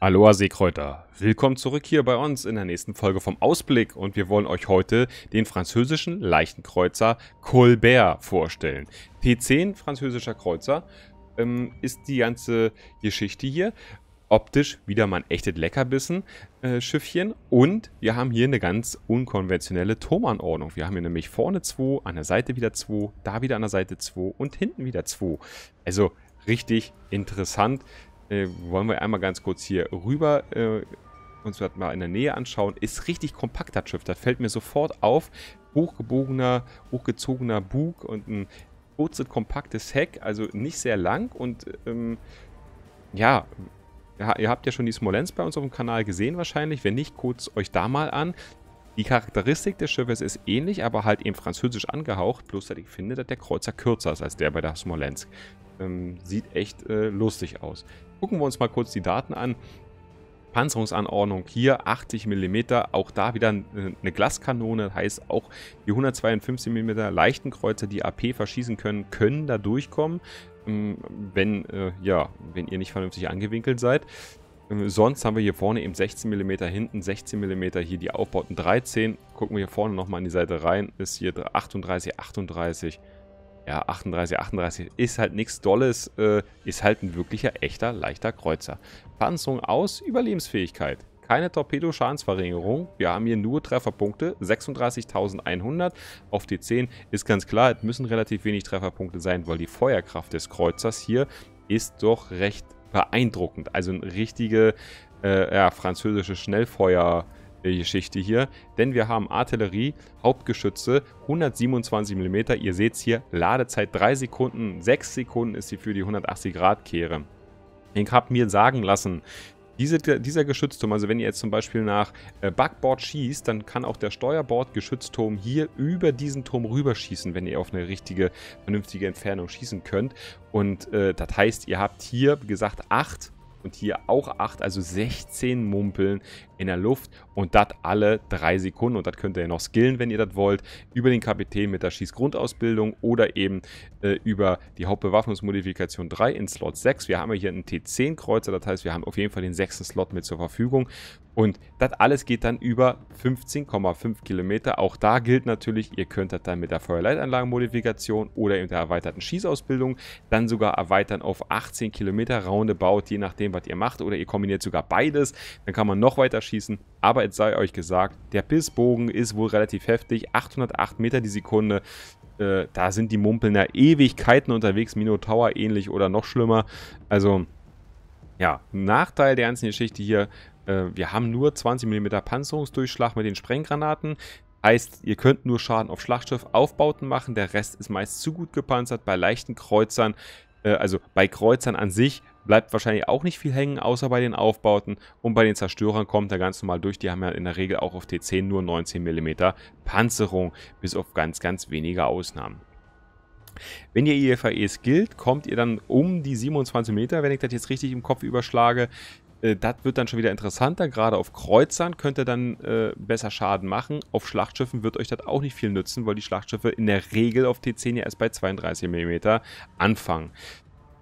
Aloha Seekräuter, willkommen zurück hier bei uns in der nächsten Folge vom Ausblick und wir wollen euch heute den französischen leichten Kreuzer Colbert vorstellen. P10 französischer Kreuzer ähm, ist die ganze Geschichte hier. Optisch wieder mal ein echtes Leckerbissen äh, Schiffchen und wir haben hier eine ganz unkonventionelle Turmanordnung. Wir haben hier nämlich vorne 2, an der Seite wieder 2, da wieder an der Seite 2 und hinten wieder 2. Also richtig interessant. Äh, wollen wir einmal ganz kurz hier rüber äh, uns das mal in der Nähe anschauen. Ist richtig kompakt das Schiff. Da fällt mir sofort auf. Hochgebogener, hochgezogener Bug und ein kurzes, kompaktes Heck. Also nicht sehr lang und ähm, ja, ihr habt ja schon die Smolensk bei uns auf dem Kanal gesehen wahrscheinlich. Wenn nicht, kurz euch da mal an. Die Charakteristik des Schiffes ist ähnlich, aber halt eben französisch angehaucht, bloß dass ich finde, dass der Kreuzer kürzer ist als der bei der Smolensk. Ähm, sieht echt äh, lustig aus. Gucken wir uns mal kurz die Daten an. Panzerungsanordnung hier 80 mm, auch da wieder eine Glaskanone, heißt auch die 152 mm leichten Kreuzer, die AP verschießen können, können da durchkommen, ähm, wenn, äh, ja, wenn ihr nicht vernünftig angewinkelt seid. Ähm, sonst haben wir hier vorne eben 16 mm, hinten 16 mm, hier die Aufbauten 13. Gucken wir hier vorne nochmal an die Seite rein, ist hier 38, 38 ja, 38, 38 ist halt nichts Dolles, äh, ist halt ein wirklicher, echter, leichter Kreuzer. Panzerung aus, Überlebensfähigkeit. Keine Torpedoschadensverringerung. Wir haben hier nur Trefferpunkte. 36.100 auf die 10 ist ganz klar. Es müssen relativ wenig Trefferpunkte sein, weil die Feuerkraft des Kreuzers hier ist doch recht beeindruckend. Also ein richtige äh, ja, französische Schnellfeuer- Geschichte hier, denn wir haben Artillerie, Hauptgeschütze, 127 mm, ihr seht es hier, Ladezeit 3 Sekunden, 6 Sekunden ist sie für die 180 Grad Kehre. Ich habe mir sagen lassen, diese, dieser Geschützturm, also wenn ihr jetzt zum Beispiel nach äh, Backboard schießt, dann kann auch der Steuerbord-Geschützturm hier über diesen Turm rüberschießen, wenn ihr auf eine richtige, vernünftige Entfernung schießen könnt. Und äh, das heißt, ihr habt hier, wie gesagt, 8 und hier auch 8, also 16 Mumpeln in der Luft und das alle 3 Sekunden und das könnt ihr noch skillen, wenn ihr das wollt, über den Kapitän mit der Schießgrundausbildung oder eben äh, über die Hauptbewaffnungsmodifikation 3 in Slot 6. Wir haben hier einen T10-Kreuzer, das heißt, wir haben auf jeden Fall den sechsten Slot mit zur Verfügung und das alles geht dann über 15,5 Kilometer. Auch da gilt natürlich, ihr könnt das dann mit der Feuerleitanlagenmodifikation oder in der erweiterten Schießausbildung dann sogar erweitern auf 18 Kilometer roundabout, je nachdem, dem, was ihr macht, oder ihr kombiniert sogar beides, dann kann man noch weiter schießen. Aber jetzt sei euch gesagt, der Bissbogen ist wohl relativ heftig, 808 Meter die Sekunde. Äh, da sind die Mumpelner Ewigkeiten unterwegs, Minotaur ähnlich oder noch schlimmer. Also, ja, Nachteil der ganzen Geschichte hier, äh, wir haben nur 20 mm Panzerungsdurchschlag mit den Sprenggranaten. Heißt, ihr könnt nur Schaden auf Schlachtschiffaufbauten machen, der Rest ist meist zu gut gepanzert. Bei leichten Kreuzern äh, also bei Kreuzern an sich bleibt wahrscheinlich auch nicht viel hängen, außer bei den Aufbauten. Und bei den Zerstörern kommt er ganz normal durch. Die haben ja in der Regel auch auf T10 nur 19 mm Panzerung, bis auf ganz, ganz wenige Ausnahmen. Wenn ihr IFAEs gilt, kommt ihr dann um die 27 Meter, wenn ich das jetzt richtig im Kopf überschlage. Äh, das wird dann schon wieder interessanter. Gerade auf Kreuzern könnt ihr dann äh, besser Schaden machen. Auf Schlachtschiffen wird euch das auch nicht viel nützen, weil die Schlachtschiffe in der Regel auf T10 ja erst bei 32 mm anfangen.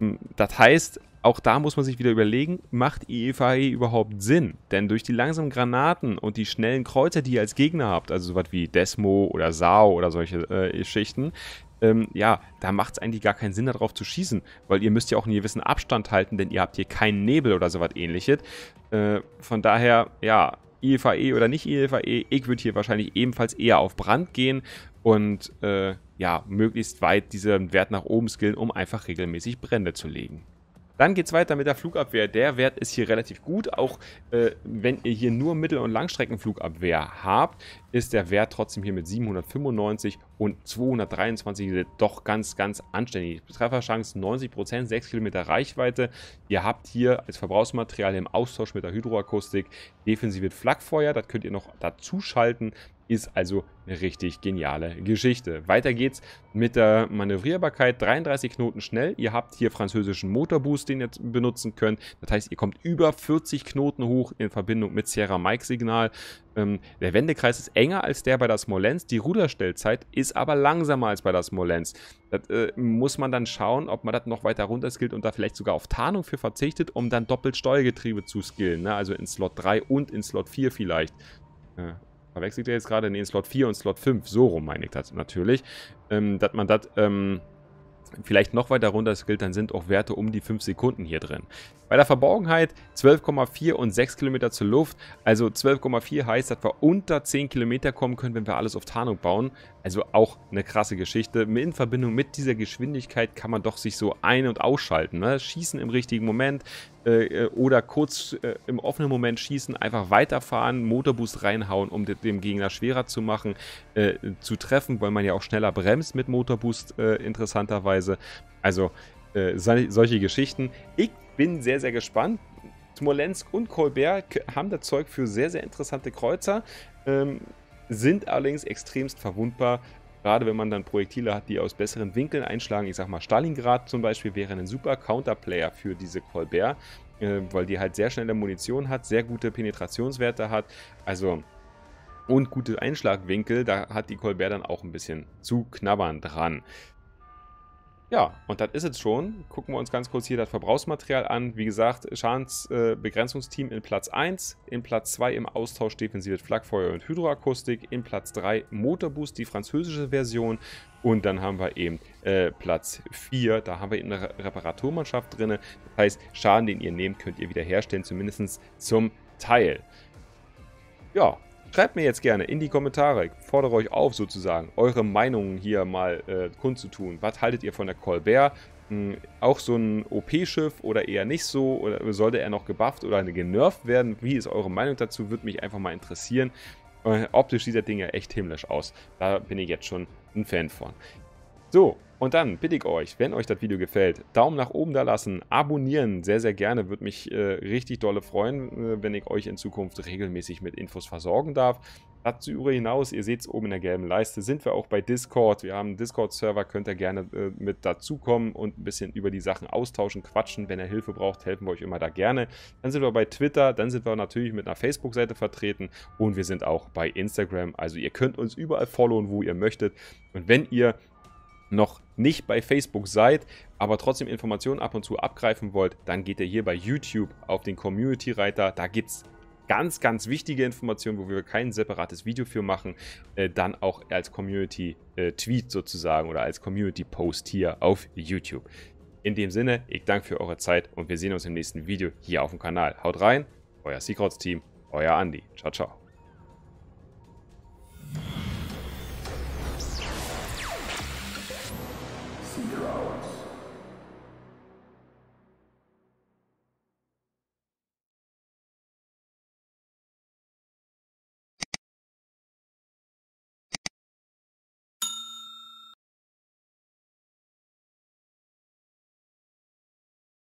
Hm, das heißt, auch da muss man sich wieder überlegen, macht IEVE überhaupt Sinn? Denn durch die langsamen Granaten und die schnellen Kreuzer, die ihr als Gegner habt, also sowas wie Desmo oder Sao oder solche äh, Schichten, ähm, ja, da macht es eigentlich gar keinen Sinn, darauf zu schießen, weil ihr müsst ja auch einen gewissen Abstand halten, denn ihr habt hier keinen Nebel oder sowas ähnliches. Äh, von daher, ja, IEVE oder nicht IEVE, ich würde hier wahrscheinlich ebenfalls eher auf Brand gehen und äh, ja, möglichst weit diesen Wert nach oben skillen, um einfach regelmäßig Brände zu legen. Dann geht es weiter mit der Flugabwehr. Der Wert ist hier relativ gut. Auch äh, wenn ihr hier nur Mittel- und Langstreckenflugabwehr habt, ist der Wert trotzdem hier mit 795 und 223 doch ganz, ganz anständig. Trefferchance 90%, 6 Kilometer Reichweite. Ihr habt hier als Verbrauchsmaterial im Austausch mit der Hydroakustik defensives Flakfeuer. Das könnt ihr noch dazu schalten. Ist also eine richtig geniale Geschichte. Weiter geht's mit der Manövrierbarkeit. 33 Knoten schnell. Ihr habt hier französischen Motorboost, den ihr benutzen könnt. Das heißt, ihr kommt über 40 Knoten hoch in Verbindung mit Sierra Mike Signal. Ähm, der Wendekreis ist enger als der bei der Smolensk. Die Ruderstellzeit ist aber langsamer als bei der Smolensk. Das äh, muss man dann schauen, ob man das noch weiter runter skillt und da vielleicht sogar auf Tarnung für verzichtet, um dann doppelt Steuergetriebe zu skillen. Ne? Also in Slot 3 und in Slot 4 vielleicht. Äh, verwechselt ihr jetzt gerade? Nee, in Slot 4 und Slot 5, so rum meine ich das natürlich. Ähm, dass man das ähm, vielleicht noch weiter runter skillt, dann sind auch Werte um die 5 Sekunden hier drin. Bei der Verborgenheit 12,4 und 6 Kilometer zur Luft. Also 12,4 heißt, dass wir unter 10 Kilometer kommen können, wenn wir alles auf Tarnung bauen. Also auch eine krasse Geschichte. In Verbindung mit dieser Geschwindigkeit kann man doch sich so ein- und ausschalten. Ne? Schießen im richtigen Moment äh, äh oder kurz äh, im offenen Moment schießen, einfach weiterfahren, Motorboost reinhauen, um dem Gegner schwerer zu machen, äh, zu treffen, weil man ja auch schneller bremst mit Motorboost äh, interessanterweise. Also äh, solche Geschichten. Ich bin sehr, sehr gespannt. Smolensk und Colbert haben das Zeug für sehr, sehr interessante Kreuzer, ähm, sind allerdings extremst verwundbar, gerade wenn man dann Projektile hat, die aus besseren Winkeln einschlagen. Ich sag mal, Stalingrad zum Beispiel wäre ein super Counterplayer für diese Colbert, äh, weil die halt sehr schnelle Munition hat, sehr gute Penetrationswerte hat. Also und gute Einschlagwinkel, da hat die Colbert dann auch ein bisschen zu knabbern dran. Ja, und das ist es schon. Gucken wir uns ganz kurz hier das Verbrauchsmaterial an. Wie gesagt, Schadensbegrenzungsteam äh, in Platz 1, in Platz 2 im Austausch defensives Flakfeuer und Hydroakustik, in Platz 3 Motorboost, die französische Version und dann haben wir eben äh, Platz 4, da haben wir eben eine Reparaturmannschaft drin. Das heißt, Schaden, den ihr nehmt, könnt ihr wiederherstellen, zumindest zum Teil. Ja, Schreibt mir jetzt gerne in die Kommentare, ich fordere euch auf sozusagen, eure Meinungen hier mal äh, kundzutun. Was haltet ihr von der Colbert? Mh, hm, auch so ein OP-Schiff oder eher nicht so? Oder sollte er noch gebufft oder genervt werden? Wie ist eure Meinung dazu? Würde mich einfach mal interessieren. Äh, optisch sieht das Ding ja echt himmlisch aus. Da bin ich jetzt schon ein Fan von. So, und dann bitte ich euch, wenn euch das Video gefällt, Daumen nach oben da lassen, abonnieren sehr, sehr gerne. Würde mich äh, richtig dolle freuen, äh, wenn ich euch in Zukunft regelmäßig mit Infos versorgen darf. Dazu über hinaus, ihr seht es oben in der gelben Leiste, sind wir auch bei Discord. Wir haben einen Discord-Server, könnt ihr gerne äh, mit dazukommen und ein bisschen über die Sachen austauschen, quatschen. Wenn ihr Hilfe braucht, helfen wir euch immer da gerne. Dann sind wir bei Twitter, dann sind wir natürlich mit einer Facebook-Seite vertreten und wir sind auch bei Instagram. Also ihr könnt uns überall followen, wo ihr möchtet. Und wenn ihr noch nicht bei Facebook seid, aber trotzdem Informationen ab und zu abgreifen wollt, dann geht ihr hier bei YouTube auf den Community-Reiter. Da gibt es ganz, ganz wichtige Informationen, wo wir kein separates Video für machen, äh, dann auch als Community-Tweet äh, sozusagen oder als Community-Post hier auf YouTube. In dem Sinne, ich danke für eure Zeit und wir sehen uns im nächsten Video hier auf dem Kanal. Haut rein, euer Secrets-Team, euer Andi. Ciao, ciao.